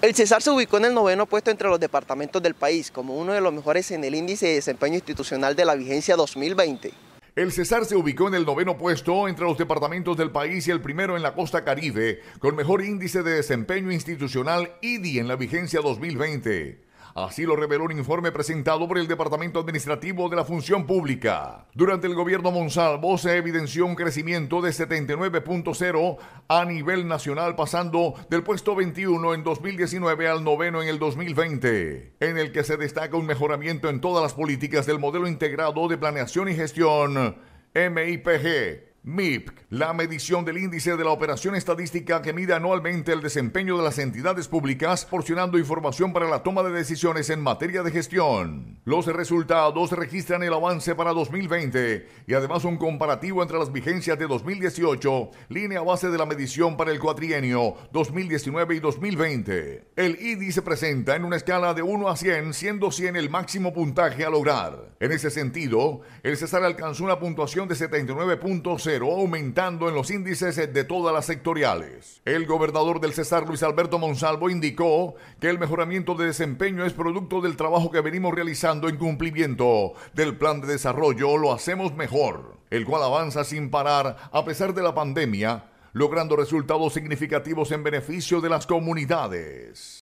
El Cesar se ubicó en el noveno puesto entre los departamentos del país, como uno de los mejores en el índice de desempeño institucional de la vigencia 2020. El Cesar se ubicó en el noveno puesto entre los departamentos del país y el primero en la costa caribe, con mejor índice de desempeño institucional IDI en la vigencia 2020. Así lo reveló un informe presentado por el Departamento Administrativo de la Función Pública. Durante el gobierno Monsalvo se evidenció un crecimiento de 79.0 a nivel nacional, pasando del puesto 21 en 2019 al noveno en el 2020, en el que se destaca un mejoramiento en todas las políticas del modelo integrado de planeación y gestión MIPG MIP, la medición del índice de la operación estadística que mide anualmente el desempeño de las entidades públicas, proporcionando información para la toma de decisiones en materia de gestión. Los resultados registran el avance para 2020 y además un comparativo entre las vigencias de 2018, línea base de la medición para el cuatrienio 2019 y 2020. El IDI se presenta en una escala de 1 a 100, siendo 100 el máximo puntaje a lograr. En ese sentido, el Cesar alcanzó una puntuación de 79.0, aumentando en los índices de todas las sectoriales. El gobernador del Cesar, Luis Alberto Monsalvo, indicó que el mejoramiento de desempeño es producto del trabajo que venimos realizando en cumplimiento del plan de desarrollo Lo Hacemos Mejor, el cual avanza sin parar a pesar de la pandemia, logrando resultados significativos en beneficio de las comunidades.